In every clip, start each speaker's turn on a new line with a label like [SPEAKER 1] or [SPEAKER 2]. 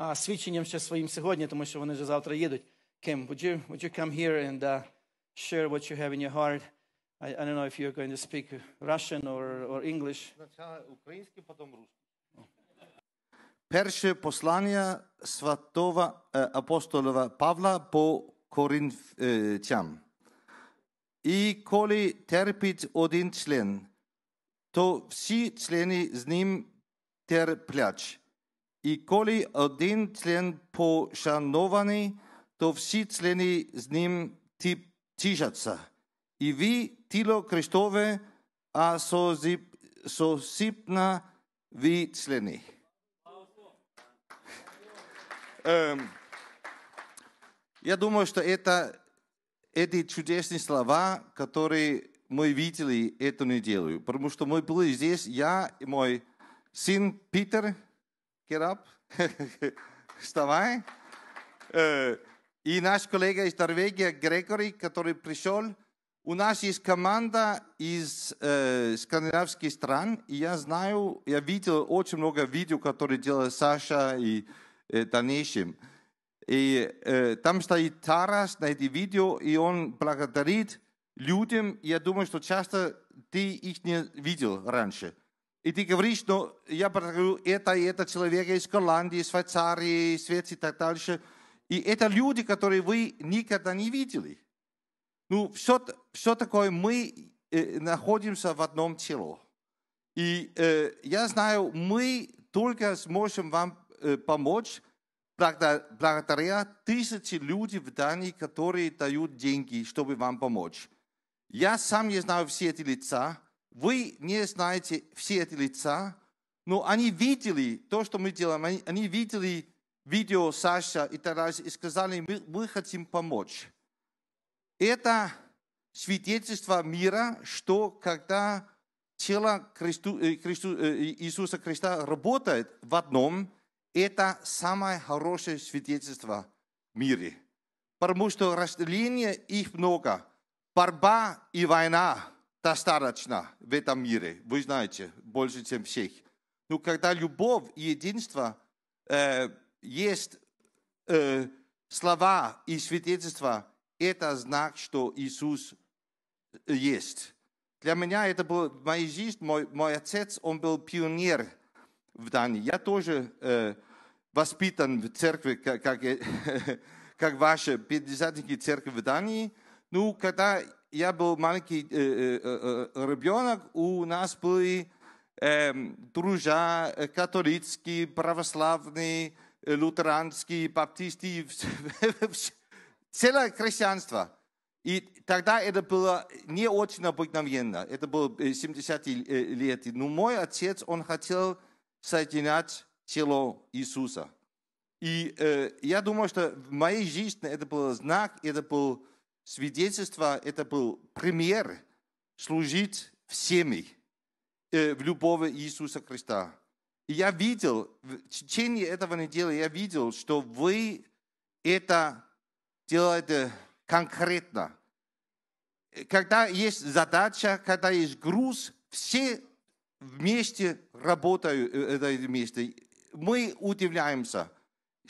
[SPEAKER 1] uh, свідченням ще своїм сьогодні, тому що вони вже завтра їдуть. Kim, would you, would you come here and uh, share what you have in your heart? I, I don't know if you're going to speak Russian or, or English. Український, потім русський. Перше послання святого апостола Павла по коринфянам. І коли терпить один член, то всі члени з ним терплять. И коли один член пошанований, то все члены с ним тішаться. И ви, тело Христове, а сосипна ви члени. Эм, я думаю, что это эти чудесные слова, которые мы видели эту неделю, потому что мы были здесь, я и мой сын Питер – get up, вставай. Э, и наш коллега из Норвегии, Грегори, который пришел, у нас есть команда из э, скандинавских стран, и я знаю, я видел очень много видео, которые делал Саша и э, Данишим. И э, там стоит Тарас на эти видео, и он благодарит людям. Я думаю, что часто ты их не видел раньше. И ты говоришь, ну, я говорю, это и это человек из Голландии, из Швейцарии, из Швеции и так дальше. И это люди, которые вы никогда не видели. Ну, все, все такое, мы э, находимся в одном теле. И э, я знаю, мы только сможем вам э, помочь благодаря тысячи людей в Дании, которые дают деньги, чтобы вам помочь. Я сам не знаю все эти лица, вы не знаете все эти лица, но они видели то, что мы делаем. Они, они видели видео Саша и так и сказали, мы, мы хотим помочь. Это свидетельство мира, что когда тело Христу, э, Христу, э, Иисуса Христа работает в одном, это самое хорошее свидетельство в мире. Потому что разделения их много. Борьба и война достаточно в этом мире. Вы знаете, больше, чем всех. Но ну, когда любовь и единство э, есть э, слова и свидетельства, это знак, что Иисус э, есть. Для меня это был моя жизнь, мой, мой отец, он был пионер в Дании. Я тоже э, воспитан в церкви, как, как, как ваши пятидесятники церкви в Дании. Ну, когда я был маленький э, э, э, ребенок, у нас были эм, друзья католические, православные, лютеранские, баптисты, целое христианство. И тогда это было не очень обыкновенно. Это было 70-е лет. Но мой отец, он хотел соединять тело Иисуса. И э, я думаю, что в моей жизни это был знак, это был Свидетельство – это был пример служить всеми э, в любовь Иисуса Христа. И я видел, в течение этого недели я видел, что вы это делаете конкретно. Когда есть задача, когда есть груз, все вместе работают э, э, это вместе. Мы удивляемся –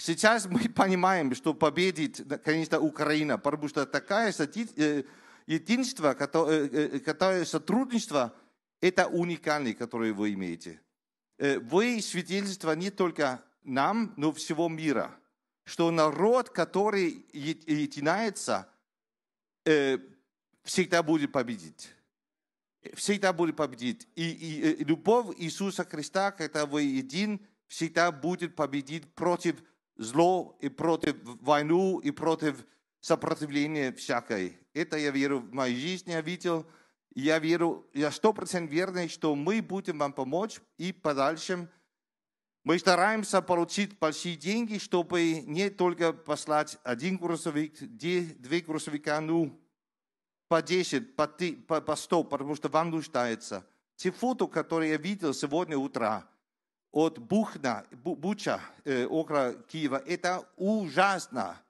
[SPEAKER 1] Сейчас мы понимаем, что победит, конечно, Украина, потому что такая э, единство, которое, э, э, сотрудничество, это уникальное, которое вы имеете. Вы свидетельство не только нам, но всего мира, что народ, который единяется, всегда будет победить. Всегда будет победить. И, и, и любовь Иисуса Христа, когда вы един, всегда будет победить против зло и против войну и против сопротивления всякой. Это я верю в моей жизни, я видел. Я верю, я сто процентов верный, что мы будем вам помочь и подальше. Мы стараемся получить большие деньги, чтобы не только послать один курсовик, две курсовика, ну, по 10, по 100, потому что вам нуждается. Те фото, которые я видел сегодня утром, от Бухна, Буча, э, около Киева, это ужасно.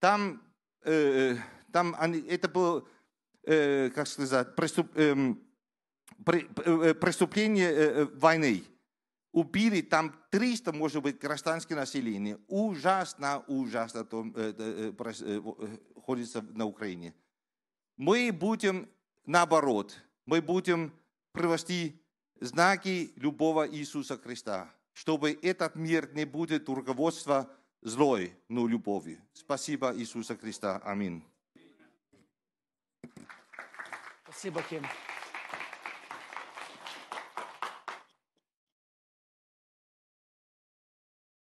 [SPEAKER 1] Там, э, э там они, это было, э, как сказать, преступ, эм, э, э, преступление э, э, войны. Убили там 300, может быть, гражданское население. Ужасно, ужасно там, э, э, ходится на Украине. Мы будем наоборот. Мы будем привести знаки любого Иисуса Христа, чтобы этот мир не будет руководства злой, но любовью. Спасибо Иисуса Христа. Аминь. Спасибо, Ким.